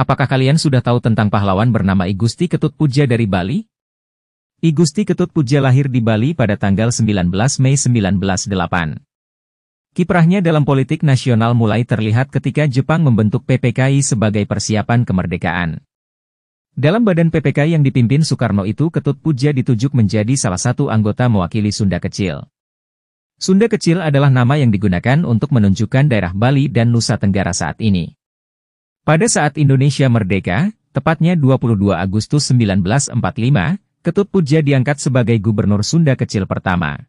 Apakah kalian sudah tahu tentang pahlawan bernama Igusti Ketut Puja dari Bali? Igusti Ketut Puja lahir di Bali pada tanggal 19 Mei 1908. Kiprahnya dalam politik nasional mulai terlihat ketika Jepang membentuk PPKI sebagai persiapan kemerdekaan. Dalam badan PPKI yang dipimpin Soekarno itu Ketut Puja ditujuk menjadi salah satu anggota mewakili Sunda Kecil. Sunda Kecil adalah nama yang digunakan untuk menunjukkan daerah Bali dan Nusa Tenggara saat ini. Pada saat Indonesia merdeka, tepatnya 22 Agustus 1945, Ketut Puja diangkat sebagai gubernur Sunda kecil pertama.